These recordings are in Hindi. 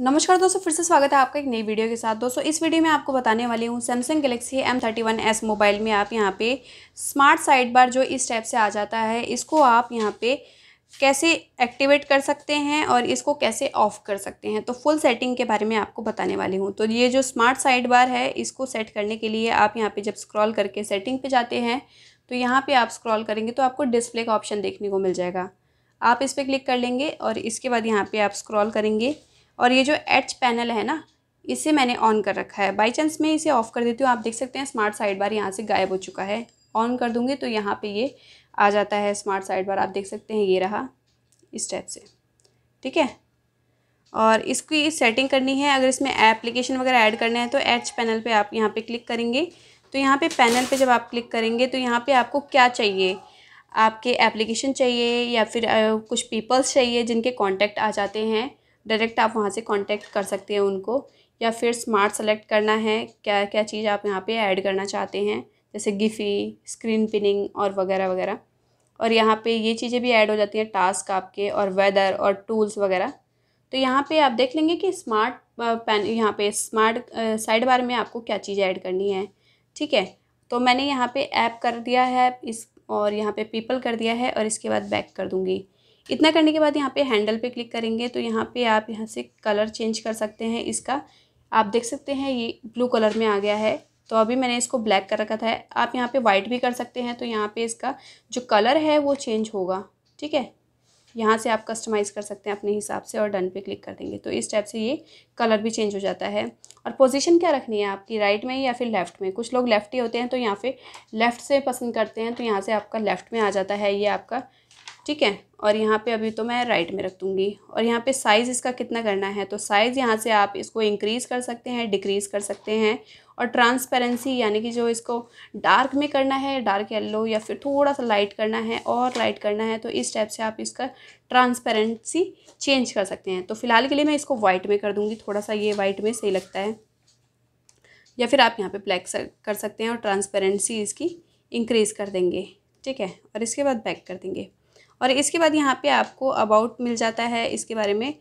नमस्कार दोस्तों फिर से स्वागत है आपका एक नई वीडियो के साथ दोस्तों इस वीडियो में आपको बताने वाली हूँ Samsung Galaxy M thirty one S mobile में आप यहाँ पे स्मार्ट साइड बार जो इस टाइप से आ जाता है इसको आप यहाँ पे कैसे एक्टिवेट कर सकते हैं और इसको कैसे ऑफ़ कर सकते हैं तो फुल सेटिंग के बारे में आपको बताने वाली हूँ तो ये जो स्मार्ट साइड बार है इसको सेट करने के लिए आप यहाँ पर जब स्क्रॉल करके सेटिंग पर जाते हैं तो यहाँ पर आप स्क्रॉल करेंगे तो आपको डिस्प्ले का ऑप्शन देखने को मिल जाएगा आप इस पर क्लिक कर लेंगे और इसके बाद यहाँ पर आप स्क्रॉल करेंगे और ये जो एच पैनल है ना इसे मैंने ऑन कर रखा है बाई चांस मैं इसे ऑफ़ कर देती हूँ आप देख सकते हैं स्मार्ट साइड बार यहाँ से गायब हो चुका है ऑन कर दूँगी तो यहाँ पर ये आ जाता है स्मार्ट साइड बार आप देख सकते हैं ये रहा इस टाइप से ठीक है और इसकी सेटिंग करनी है अगर इसमें एप्लीकेशन वगैरह ऐड करना है तो एच पैनल पे आप यहाँ पे क्लिक करेंगे तो यहाँ पे पैनल पे जब आप क्लिक करेंगे तो यहाँ पे आपको क्या चाहिए आपके एप्लीकेशन चाहिए या फिर कुछ पीपल्स चाहिए जिनके कांटेक्ट आ जाते हैं डायरेक्ट आप वहाँ से कॉन्टैक्ट कर सकते हैं उनको या फिर स्मार्ट सेलेक्ट करना है क्या क्या चीज़ आप यहाँ पे ऐड करना चाहते हैं जैसे गिफ़ी स्क्रीन पिनिंग और वगैरह वगैरह और यहाँ पे ये चीज़ें भी ऐड हो जाती हैं टास्क आपके और वेदर और टूल्स वगैरह तो यहाँ पे आप देख लेंगे कि स्मार्ट पैन यहाँ पे स्मार्ट साइड बार में आपको क्या चीज़ ऐड करनी है ठीक है तो मैंने यहाँ पे ऐप कर दिया है इस और यहाँ पे पीपल कर दिया है और इसके बाद बैक कर दूँगी इतना करने के बाद यहाँ पे हैंडल पे क्लिक करेंगे तो यहाँ पे आप यहाँ से कलर चेंज कर सकते हैं इसका आप देख सकते हैं ये ब्लू कलर में आ गया है तो अभी मैंने इसको ब्लैक कर रखा था आप यहाँ पे वाइट भी कर सकते हैं तो यहाँ पे इसका जो कलर है वो चेंज होगा ठीक है यहाँ से आप कस्टमाइज़ कर सकते हैं अपने हिसाब से और डन पे क्लिक कर देंगे तो इस टाइप से ये कलर भी चेंज हो जाता है और पोजीशन क्या रखनी है आपकी राइट में या फिर लेफ़्ट में कुछ लोग लेफ्ट ही होते हैं तो यहाँ पे लेफ़्ट से पसंद करते हैं तो यहाँ से आपका लेफ़्ट में आ जाता है ये आपका ठीक है और यहाँ पे अभी तो मैं राइट में रख दूँगी और यहाँ पे साइज़ इसका कितना करना है तो साइज़ यहाँ से आप इसको इंक्रीज़ कर सकते हैं डिक्रीज़ कर सकते हैं और ट्रांसपेरेंसी यानी कि जो इसको डार्क में करना है डार्क येलो या फिर थोड़ा सा लाइट करना है और लाइट करना है तो इस टाइप से आप इसका ट्रांसपेरेंसी चेंज कर सकते हैं तो फ़िलहाल के लिए मैं इसको वाइट में कर दूँगी थोड़ा सा ये वाइट में सही लगता है या फिर आप यहाँ पर ब्लैक कर सकते हैं और ट्रांसपेरेंसी इसकी इंक्रीज़ कर देंगे ठीक है और इसके बाद बैक कर देंगे और इसके बाद यहाँ पे आपको अबाउट मिल जाता है इसके बारे में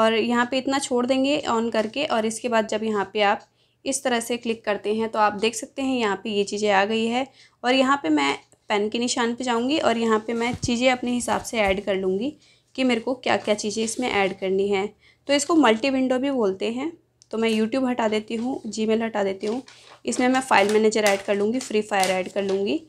और यहाँ पे इतना छोड़ देंगे ऑन करके और इसके बाद जब यहाँ पे आप इस तरह से क्लिक करते हैं तो आप देख सकते हैं यहाँ पे ये चीज़ें आ गई है और यहाँ पे मैं पेन के निशान पे जाऊँगी और यहाँ पे मैं चीज़ें अपने हिसाब से ऐड कर लूँगी कि मेरे को क्या क्या चीज़ें इसमें ऐड करनी है तो इसको मल्टी विंडो भी बोलते हैं तो मैं यूट्यूब हटा देती हूँ जी हटा देती हूँ इसमें मैं फ़ाइल मैनेजर ऐड कर लूँगी फ्री फायर ऐड कर लूँगी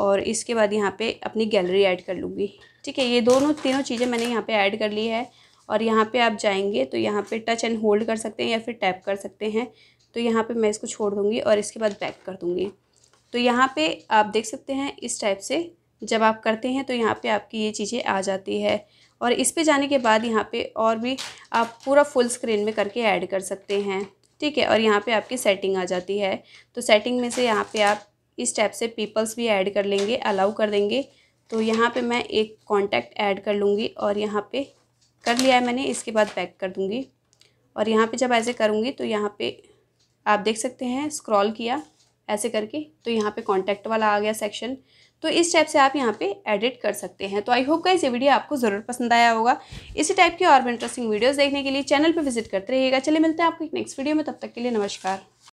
और इसके बाद यहाँ पे अपनी गैलरी ऐड कर लूँगी ठीक है ये दोनों तीनों चीज़ें मैंने यहाँ पे ऐड कर ली है और यहाँ पे आप जाएंगे तो यहाँ पे टच एंड होल्ड कर सकते हैं या फिर टैप कर सकते हैं तो यहाँ पे मैं इसको छोड़ दूँगी और इसके बाद बैक कर दूँगी तो यहाँ पर आप देख सकते हैं इस टाइप से जब आप करते हैं तो यहाँ पर आपकी ये चीज़ें आ जाती है और इस पर जाने के बाद यहाँ पर और भी आप पूरा फुल स्क्रीन में करके ऐड कर सकते हैं ठीक है और यहाँ पे आपकी सेटिंग आ जाती है तो सेटिंग में से यहाँ पे आप इस टाइप से पीपल्स भी ऐड कर लेंगे अलाउ कर देंगे तो यहाँ पे मैं एक कांटेक्ट ऐड कर लूँगी और यहाँ पे कर लिया है मैंने इसके बाद बैक कर दूँगी और यहाँ पे जब ऐसे करूँगी तो यहाँ पे आप देख सकते हैं स्क्रॉल किया ऐसे करके तो यहाँ पे कांटेक्ट वाला आ गया सेक्शन तो इस टाइप से आप यहाँ पे एडिट कर सकते हैं तो आई होप का ये वीडियो आपको ज़रूर पसंद आया होगा इसी टाइप की और भी इंटरेस्टिंग वीडियोज़ देखने के लिए चैनल पर विजिट करते रहिएगा चलिए मिलते हैं आपको एक नेक्स्ट वीडियो में तब तक के लिए नमस्कार